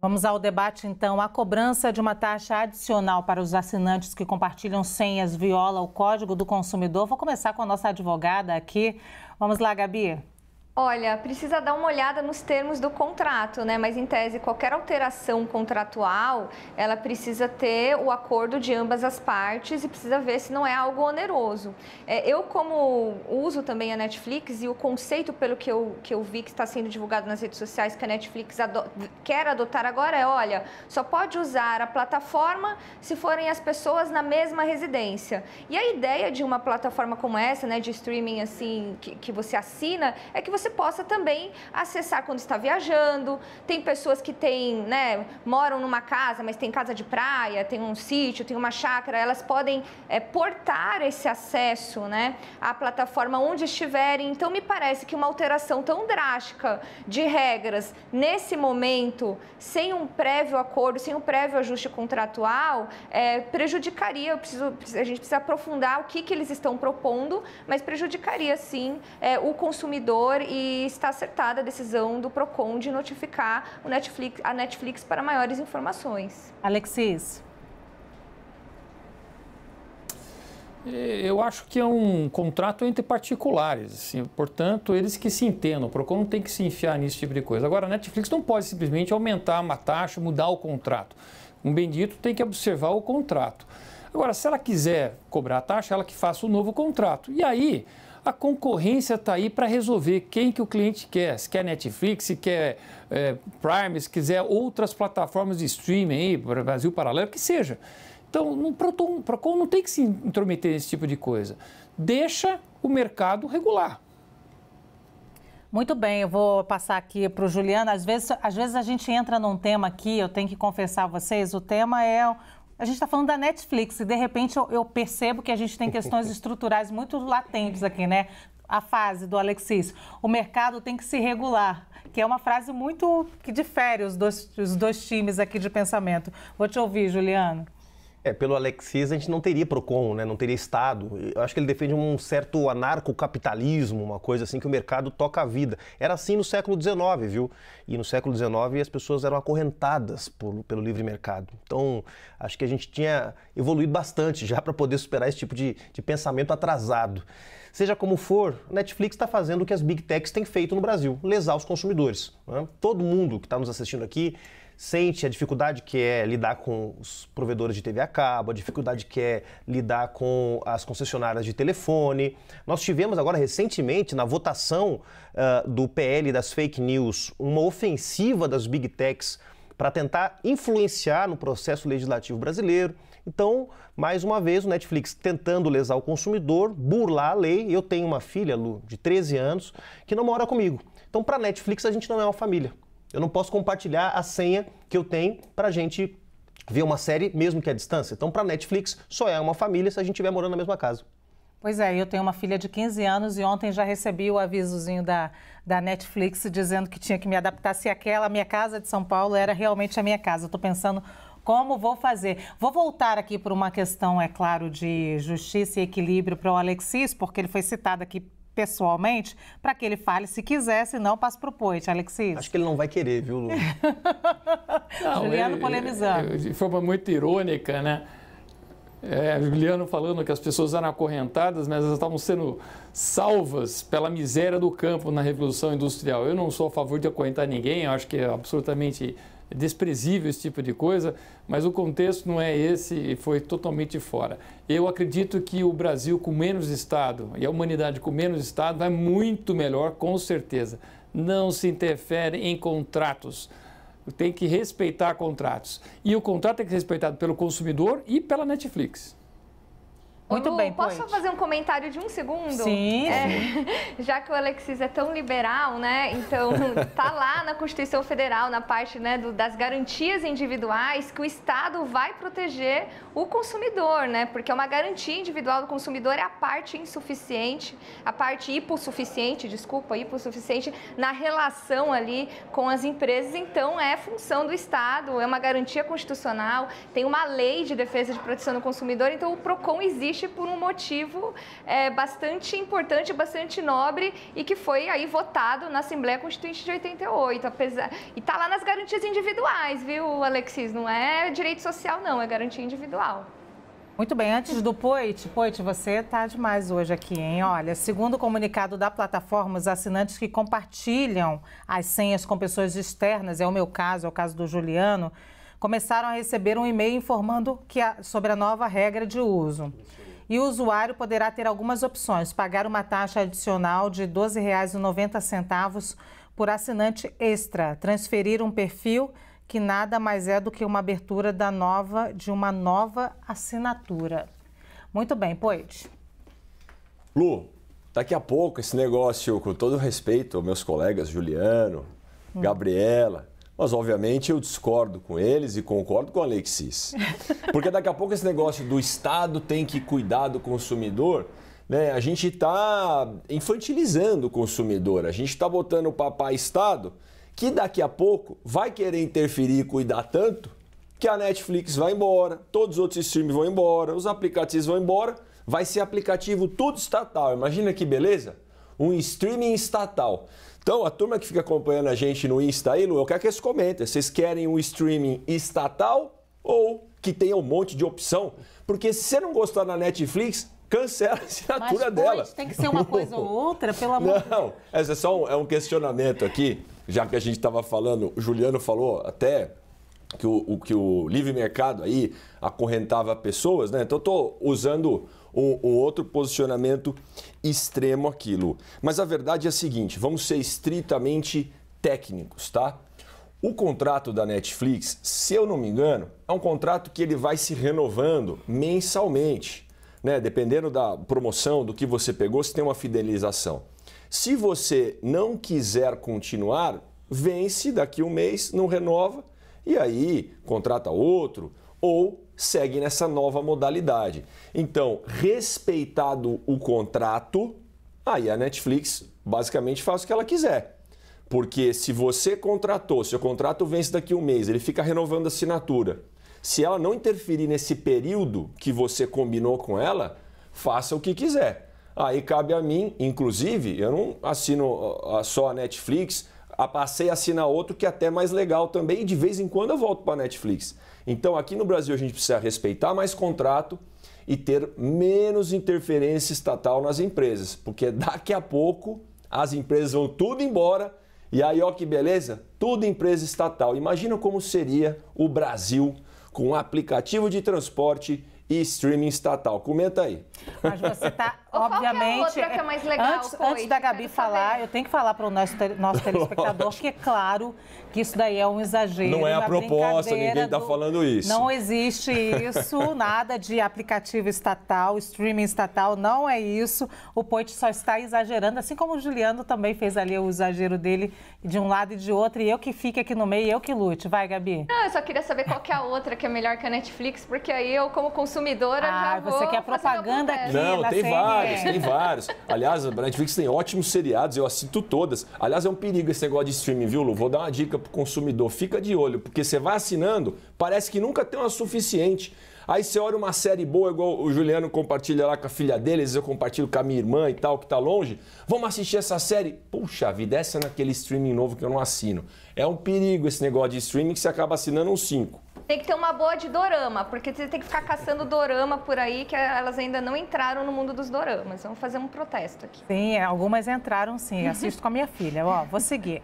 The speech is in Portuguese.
Vamos ao debate, então. A cobrança de uma taxa adicional para os assinantes que compartilham senhas viola o Código do Consumidor. Vou começar com a nossa advogada aqui. Vamos lá, Gabi. Olha, precisa dar uma olhada nos termos do contrato, né? Mas em tese, qualquer alteração contratual, ela precisa ter o acordo de ambas as partes e precisa ver se não é algo oneroso. É, eu, como uso também a Netflix e o conceito, pelo que eu, que eu vi que está sendo divulgado nas redes sociais, que a Netflix ado quer adotar agora é: olha, só pode usar a plataforma se forem as pessoas na mesma residência. E a ideia de uma plataforma como essa, né, de streaming assim, que, que você assina, é que você você possa também acessar quando está viajando. Tem pessoas que têm, né, moram numa casa, mas tem casa de praia, tem um sítio, tem uma chácara, elas podem é, portar esse acesso, né, à plataforma onde estiverem. Então me parece que uma alteração tão drástica de regras nesse momento, sem um prévio acordo, sem um prévio ajuste contratual, é, prejudicaria. Preciso, a gente precisa aprofundar o que, que eles estão propondo, mas prejudicaria sim é, o consumidor e está acertada a decisão do PROCON de notificar Netflix, a Netflix para maiores informações. Alexis. Eu acho que é um contrato entre particulares, assim, portanto, eles que se entendam. O PROCON não tem que se enfiar nesse tipo de coisa. Agora, a Netflix não pode simplesmente aumentar uma taxa, mudar o contrato. Um bendito tem que observar o contrato. Agora, se ela quiser cobrar a taxa, ela que faça o um novo contrato. E aí, a concorrência está aí para resolver quem que o cliente quer. Se quer Netflix, se quer é, Prime, se quiser outras plataformas de streaming aí, Brasil Paralelo, que seja. Então, o Procon não tem que se intrometer nesse tipo de coisa. Deixa o mercado regular. Muito bem, eu vou passar aqui para o Juliano. Às vezes, às vezes a gente entra num tema aqui, eu tenho que confessar a vocês, o tema é a gente está falando da Netflix e de repente eu, eu percebo que a gente tem questões estruturais muito latentes aqui, né? A fase do Alexis, o mercado tem que se regular, que é uma frase muito que difere os dois, os dois times aqui de pensamento. Vou te ouvir, Juliano. É, pelo Alexis a gente não teria PROCON, né? não teria Estado. Eu acho que ele defende um certo anarcocapitalismo, uma coisa assim que o mercado toca a vida. Era assim no século XIX, viu? E no século XIX as pessoas eram acorrentadas por, pelo livre mercado. Então acho que a gente tinha evoluído bastante já para poder superar esse tipo de, de pensamento atrasado. Seja como for, a Netflix está fazendo o que as big techs têm feito no Brasil, lesar os consumidores. Né? Todo mundo que está nos assistindo aqui sente a dificuldade que é lidar com os provedores de TV a cabo, a dificuldade que é lidar com as concessionárias de telefone. Nós tivemos agora recentemente, na votação uh, do PL das fake news, uma ofensiva das big techs para tentar influenciar no processo legislativo brasileiro. Então, mais uma vez, o Netflix tentando lesar o consumidor, burlar a lei. Eu tenho uma filha, Lu, de 13 anos, que não mora comigo. Então, para a Netflix, a gente não é uma família. Eu não posso compartilhar a senha que eu tenho para a gente ver uma série, mesmo que à distância. Então, para Netflix, só é uma família se a gente estiver morando na mesma casa. Pois é, eu tenho uma filha de 15 anos e ontem já recebi o avisozinho da, da Netflix dizendo que tinha que me adaptar se aquela minha casa de São Paulo era realmente a minha casa. Estou pensando como vou fazer. Vou voltar aqui por uma questão, é claro, de justiça e equilíbrio para o Alexis, porque ele foi citado aqui pessoalmente para que ele fale se quiser, se não, passo para o Poit, Alexis. Acho que ele não vai querer, viu, Lu? não, Juliano ele, polemizando. De forma muito irônica, né? É, Juliano falando que as pessoas eram acorrentadas, mas né? elas estavam sendo salvas pela miséria do campo na Revolução Industrial. Eu não sou a favor de acorrentar ninguém, acho que é absolutamente é desprezível esse tipo de coisa, mas o contexto não é esse e foi totalmente fora. Eu acredito que o Brasil com menos Estado e a humanidade com menos Estado vai muito melhor, com certeza. Não se interfere em contratos. Tem que respeitar contratos. E o contrato tem que ser respeitado pelo consumidor e pela Netflix. Muito Lu, bem, posso point. fazer um comentário de um segundo? Sim, é, sim. Já que o Alexis é tão liberal, né? Então, tá lá na Constituição Federal, na parte né, do, das garantias individuais, que o Estado vai proteger o consumidor, né? Porque é uma garantia individual do consumidor é a parte insuficiente, a parte hipossuficiente, desculpa, hipossuficiente, na relação ali com as empresas. Então, é função do Estado, é uma garantia constitucional, tem uma lei de defesa de proteção do consumidor, então o PROCON existe por um motivo é, bastante importante, bastante nobre e que foi aí votado na Assembleia Constituinte de 88. Apesar... E está lá nas garantias individuais, viu, Alexis? Não é direito social, não, é garantia individual. Muito bem, antes do Poit, Poit, você está demais hoje aqui, hein? Olha, segundo o comunicado da plataforma, os assinantes que compartilham as senhas com pessoas externas, é o meu caso, é o caso do Juliano, começaram a receber um e-mail informando que a, sobre a nova regra de uso. E o usuário poderá ter algumas opções: pagar uma taxa adicional de R$ 12,90 por assinante extra, transferir um perfil que nada mais é do que uma abertura da nova de uma nova assinatura. Muito bem, Poit. Lu, daqui a pouco esse negócio, com todo respeito aos meus colegas, Juliano, hum. Gabriela, mas, obviamente, eu discordo com eles e concordo com o Alexis. Porque daqui a pouco esse negócio do Estado tem que cuidar do consumidor, né? a gente está infantilizando o consumidor. A gente está botando o papai Estado, que daqui a pouco vai querer interferir e cuidar tanto que a Netflix vai embora, todos os outros streams vão embora, os aplicativos vão embora, vai ser aplicativo tudo estatal. Imagina que beleza! um streaming estatal. Então, a turma que fica acompanhando a gente no Insta aí, Lu, eu quero que eles comentem. Vocês querem um streaming estatal ou que tenha um monte de opção? Porque se você não gostar da Netflix, cancela a assinatura Mas, dela. Pois, tem que ser uma coisa ou outra, pelo amor de Deus. Não, essa é só um, é um questionamento aqui, já que a gente estava falando, o Juliano falou até que o, o, que o livre mercado aí acorrentava pessoas, né? Então estou usando um, um, outro posicionamento extremo aquilo. Mas a verdade é a seguinte, vamos ser estritamente técnicos, tá? O contrato da Netflix, se eu não me engano, é um contrato que ele vai se renovando mensalmente, né? Dependendo da promoção, do que você pegou, se tem uma fidelização. Se você não quiser continuar, vence daqui um mês, não renova, e aí contrata outro ou segue nessa nova modalidade. Então, respeitado o contrato, aí a Netflix basicamente faz o que ela quiser. Porque se você contratou, seu contrato vence daqui a um mês, ele fica renovando a assinatura. Se ela não interferir nesse período que você combinou com ela, faça o que quiser. Aí cabe a mim, inclusive, eu não assino só a Netflix, passei a assinar outro que é até mais legal também, e de vez em quando eu volto para a Netflix. Então aqui no Brasil a gente precisa respeitar mais contrato e ter menos interferência estatal nas empresas, porque daqui a pouco as empresas vão tudo embora e aí ó que beleza, tudo empresa estatal. Imagina como seria o Brasil com um aplicativo de transporte e streaming estatal. Comenta aí. Mas você está é Ou obviamente. É, é legal, antes, antes, da Gabi falar, saber. eu tenho que falar para o nosso, nosso telespectador que é claro que isso daí é um exagero. Não é a proposta, ninguém está falando isso. Não existe isso, nada de aplicativo estatal, streaming estatal, não é isso. O Poit só está exagerando, assim como o Juliano também fez ali o exagero dele de um lado e de outro, e eu que fique aqui no meio, eu que lute. Vai, Gabi. Não, eu só queria saber qual que é a outra que é melhor que a Netflix, porque aí eu, como consumidora, ah, já vou. Você quer propaganda aqui? Não, tem várias vários, é. tem vários. Aliás, a Netflix tem ótimos seriados, eu assisto todas. Aliás, é um perigo esse negócio de streaming, viu, Lu? Vou dar uma dica pro consumidor, fica de olho, porque você vai assinando, parece que nunca tem uma suficiente. Aí você olha uma série boa, igual o Juliano compartilha lá com a filha dele, eu compartilho com a minha irmã e tal, que tá longe. Vamos assistir essa série? Puxa vida, essa é naquele streaming novo que eu não assino. É um perigo esse negócio de streaming que você acaba assinando uns cinco. Tem que ter uma boa de dorama, porque você tem que ficar caçando dorama por aí, que elas ainda não entraram no mundo dos doramas. Vamos fazer um protesto aqui. Sim, algumas entraram sim. Assisto com a minha filha. Ó, vou seguir.